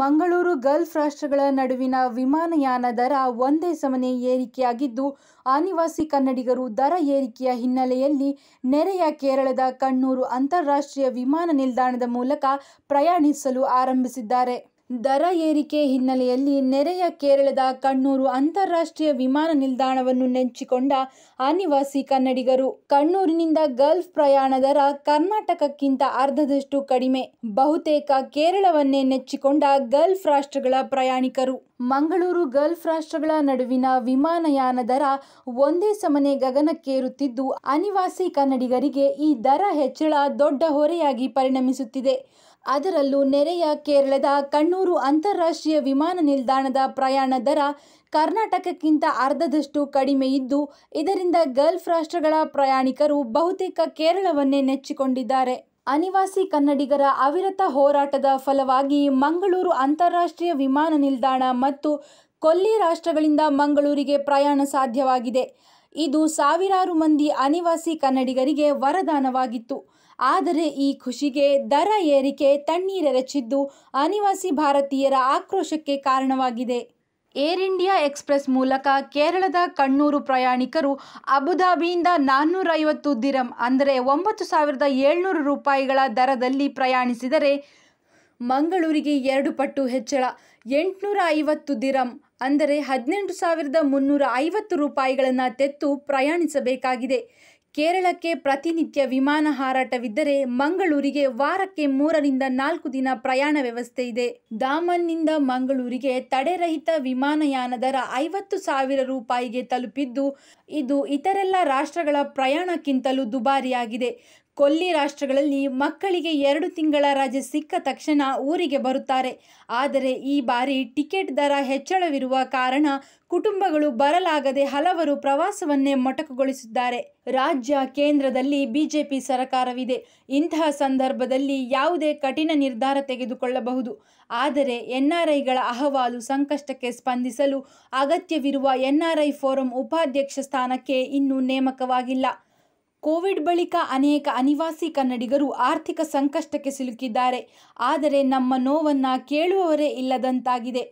Mangaluru Gulf ರಾಷ್ಟ್ರಗಳ ನಡುವಿನ ವಿಮಾನಯಾನ ದರ ಒಂದೇ ಸಮನೆ ಏರಿಕೆಯಾಗಿದ್ದು ಅನಿವಾಸಿ ಕನ್ನಡಿಗರು ದರ ಏರಿಕೆಯ ಹಿನ್ನೆಲೆಯಲ್ಲಿ ನೆರೆಯ ಕೇರಳದ ಕಣ್ಣೂರು ಅಂತಾರಾಷ್ಟ್ರೀಯ ವಿಮಾನ ನಿಲ್ದಾಣದ ಮೂಲಕ ಪ್ರಯಾಣಿಸಲು ಆರಂಭಿಸಿದ್ದಾರೆ ದರ ಏರಿಕೆ ಹಿನ್ನೆಲೆಯಲ್ಲಿ ನೆರೆಯ ಕೇರಳದ ಕಣ್ಣೂರು ಅಂತಾರಾಷ್ಟ್ರೀಯ ವಿಮಾನ ನಿಲ್ದಾಣವನ್ನು ನೆಂಚಿಕೊಂಡ ಅನಿವಾಸಿ ಕನ್ನಡಿಗರು ಕಣ್ಣೂರಿನಿಂದ ಗಲ್ಫ್ ಪ್ರಯಾಣ ದರ ಕರ್ನಾಟಕಕ್ಕಿಂತ ಅರ್ಧದಷ್ಟು ಕಡಿಮೆ ಬಹುತೇಕ ಕೇರಳವನ್ನೇ ನೆಚ್ಚಿಕೊಂಡ ಗಲ್ಫ್ ರಾಷ್ಟ್ರಗಳ ಪ್ರಯಾಣಿಕರು ಮಂಗಳೂರು ಗಲ್ಫ್ ರಾಷ್ಟ್ರಗಳ ನಡುವಿನ ವಿಮಾನಯಾನ ದರ ಒಂದೇ ಸಮನೆ ಗಗನಕ್ಕೇರುತ್ತಿದ್ದು ಅನಿವಾಸಿ ಕನ್ನಡಿಗರಿಗೆ ಈ ದರ ಹೆಚ್ಚಳ ದೊಡ್ಡ ಹೊರೆಯಾಗಿ ಪರಿಣಮಿಸುತ್ತಿದೆ ಅದರಲ್ಲೂ ನೆರೆಯ ಕೇರಳದ ಕಣ್ಣೂರು ಅಂತಾರಾಷ್ಟ್ರೀಯ ವಿಮಾನ ನಿಲ್ದಾಣದ ಪ್ರಯಾಣ ದರ ಕರ್ನಾಟಕಕ್ಕಿಂತ ಅರ್ಧದಷ್ಟು ಕಡಿಮೆ ಇದ್ದು ಇದರಿಂದ ಗಲ್ಫ್ ರಾಷ್ಟ್ರಗಳ ಪ್ರಯಾಣಿಕರು ಬಹುತೇಕ ಕೇರಳವನ್ನೇ ನೆಚ್ಚಿಕೊಂಡಿದ್ದಾರೆ ಅನಿವಾಸಿ ಕನ್ನಡಿಗರ ಅವಿರತ ಹೋರಾಟದ ಫಲವಾಗಿ ಮಂಗಳೂರು ಅಂತಾರಾಷ್ಟ್ರೀಯ ವಿಮಾನ ನಿಲ್ದಾಣ ಮತ್ತು ಕೊಲ್ಲಿ ರಾಷ್ಟ್ರಗಳಿಂದ ಮಂಗಳೂರಿಗೆ ಪ್ರಯಾಣ ಸಾಧ್ಯವಾಗಿದೆ ಇದು ಸಾವಿರಾರು ಮಂದಿ ಅನಿವಾಸಿ ಕನ್ನಡಿಗರಿಗೆ ವರದಾನವಾಗಿತ್ತು ಆದರೆ ಈ ಖುಷಿಗೆ ದರ ಏರಿಕೆ ತಣ್ಣೀರೆರಚಿದ್ದು ಅನಿವಾಸಿ ಭಾರತೀಯರ ಆಕ್ರೋಶಕ್ಕೆ ಕಾರಣವಾಗಿದೆ ಏರ್ ಇಂಡಿಯಾ ಎಕ್ಸ್ಪ್ರೆಸ್ ಮೂಲಕ ಕೇರಳದ ಕಣ್ಣೂರು ಪ್ರಯಾಣಿಕರು ಅಬುಧಾಬಿಯಿಂದ ನಾನ್ನೂರೈವತ್ತು ದಿರಂ ಅಂದರೆ ಒಂಬತ್ತು ಸಾವಿರದ ಏಳ್ನೂರು ರೂಪಾಯಿಗಳ ದರದಲ್ಲಿ ಪ್ರಯಾಣಿಸಿದರೆ ಮಂಗಳೂರಿಗೆ ಎರಡು ಪಟ್ಟು ಹೆಚ್ಚಳ ಎಂಟುನೂರ ಐವತ್ತು ದಿರಂ ಅಂದರೆ ಹದಿನೆಂಟು ಸಾವಿರದ ಮುನ್ನೂರ ಐವತ್ತು ರೂಪಾಯಿಗಳನ್ನು ತೆತ್ತು ಪ್ರಯಾಣಿಸಬೇಕಾಗಿದೆ ಕೇರಳಕ್ಕೆ ಪ್ರತಿನಿತ್ಯ ವಿಮಾನ ಹಾರಾಟವಿದ್ದರೆ ಮಂಗಳೂರಿಗೆ ವಾರಕ್ಕೆ ಮೂರರಿಂದ ನಾಲ್ಕು ದಿನ ಪ್ರಯಾಣ ವ್ಯವಸ್ಥೆ ಇದೆ ದಾಮನ್ನಿಂದ ಮಂಗಳೂರಿಗೆ ತಡೆರಹಿತ ವಿಮಾನಯಾನ ದರ ಐವತ್ತು ಸಾವಿರ ರೂಪಾಯಿಗೆ ತಲುಪಿದ್ದು ಇದು ಇತರೆಲ್ಲ ರಾಷ್ಟ್ರಗಳ ಪ್ರಯಾಣಕ್ಕಿಂತಲೂ ದುಬಾರಿಯಾಗಿದೆ ಕೊಲ್ಲಿ ರಾಷ್ಟ್ರಗಳಲ್ಲಿ ಮಕ್ಕಳಿಗೆ ಎರಡು ತಿಂಗಳ ರಜೆ ಸಿಕ್ಕ ತಕ್ಷಣ ಊರಿಗೆ ಬರುತ್ತಾರೆ ಆದರೆ ಈ ಬಾರಿ ಟಿಕೆಟ್ ದರ ಹೆಚ್ಚಳವಿರುವ ಕಾರಣ ಕುಟುಂಬಗಳು ಬರಲಾಗದೆ ಹಲವರು ಪ್ರವಾಸವನ್ನೇ ಮೊಟಕುಗೊಳಿಸಿದ್ದಾರೆ ರಾಜ್ಯ ಕೇಂದ್ರದಲ್ಲಿ ಬಿಜೆಪಿ ಸರಕಾರವಿದೆ ಇಂತಹ ಸಂದರ್ಭದಲ್ಲಿ ಯಾವುದೇ ಕಠಿಣ ನಿರ್ಧಾರ ತೆಗೆದುಕೊಳ್ಳಬಹುದು ಆದರೆ ಎನ್ಆರ್ಐಗಳ ಅಹವಾಲು ಸಂಕಷ್ಟಕ್ಕೆ ಸ್ಪಂದಿಸಲು ಅಗತ್ಯವಿರುವ ಎನ್ಆರ್ಐ ಫೋರಂ ಉಪಾಧ್ಯಕ್ಷ ಸ್ಥಾನಕ್ಕೆ ಇನ್ನೂ ನೇಮಕವಾಗಿಲ್ಲ ಕೋವಿಡ್ ಬಳಿಕ ಅನೇಕ ಅನಿವಾಸಿ ಕನ್ನಡಿಗರು ಆರ್ಥಿಕ ಸಂಕಷ್ಟಕ್ಕೆ ಸಿಲುಕಿದ್ದಾರೆ ಆದರೆ ನಮ್ಮ ನೋವನ್ನು ಕೇಳುವವರೇ ಇಲ್ಲದಂತಾಗಿದೆ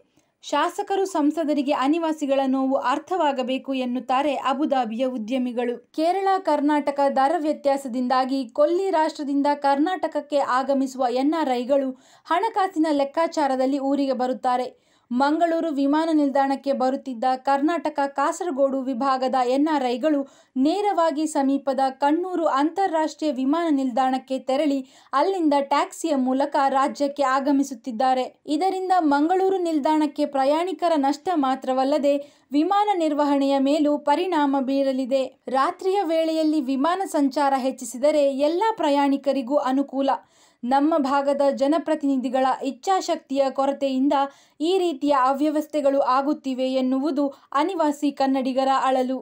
ಶಾಸಕರು ಸಂಸದರಿಗೆ ಅನಿವಾಸಿಗಳ ನೋವು ಅರ್ಥವಾಗಬೇಕು ಎನ್ನುತ್ತಾರೆ ಅಬುದಾಬಿಯ ಉದ್ಯಮಿಗಳು ಕೇರಳ ಕರ್ನಾಟಕ ದರ ವ್ಯತ್ಯಾಸದಿಂದಾಗಿ ಕೊಲ್ಲಿ ರಾಷ್ಟ್ರದಿಂದ ಕರ್ನಾಟಕಕ್ಕೆ ಆಗಮಿಸುವ ಎನ್ಆರ್ಐಗಳು ಹಣಕಾಸಿನ ಲೆಕ್ಕಾಚಾರದಲ್ಲಿ ಊರಿಗೆ ಬರುತ್ತಾರೆ ಮಂಗಳೂರು ವಿಮಾನ ನಿಲ್ದಾಣಕ್ಕೆ ಬರುತ್ತಿದ್ದ ಕರ್ನಾಟಕ ಕಾಸರಗೋಡು ವಿಭಾಗದ ಎನ್ಆರ್ಐಗಳು ನೇರವಾಗಿ ಸಮೀಪದ ಕಣ್ಣೂರು ಅಂತಾರಾಷ್ಟ್ರೀಯ ವಿಮಾನ ನಿಲ್ದಾಣಕ್ಕೆ ತೆರಳಿ ಅಲ್ಲಿಂದ ಟ್ಯಾಕ್ಸಿಯ ಮೂಲಕ ರಾಜ್ಯಕ್ಕೆ ಆಗಮಿಸುತ್ತಿದ್ದಾರೆ ಇದರಿಂದ ಮಂಗಳೂರು ನಿಲ್ದಾಣಕ್ಕೆ ಪ್ರಯಾಣಿಕರ ನಷ್ಟ ಮಾತ್ರವಲ್ಲದೆ ವಿಮಾನ ನಿರ್ವಹಣೆಯ ಮೇಲೂ ಪರಿಣಾಮ ಬೀರಲಿದೆ ರಾತ್ರಿಯ ವೇಳೆಯಲ್ಲಿ ವಿಮಾನ ಸಂಚಾರ ಹೆಚ್ಚಿಸಿದರೆ ಎಲ್ಲ ಪ್ರಯಾಣಿಕರಿಗೂ ಅನುಕೂಲ ನಮ್ಮ ಭಾಗದ ಜನಪ್ರತಿನಿಧಿಗಳ ಇಚ್ಛಾಶಕ್ತಿಯ ಕೊರತೆಯಿಂದ ಈ ರೀತಿಯ ಅವ್ಯವಸ್ಥೆಗಳು ಆಗುತ್ತಿವೆ ಎನ್ನುವುದು ಅನಿವಾಸಿ ಕನ್ನಡಿಗರ ಅಳಲು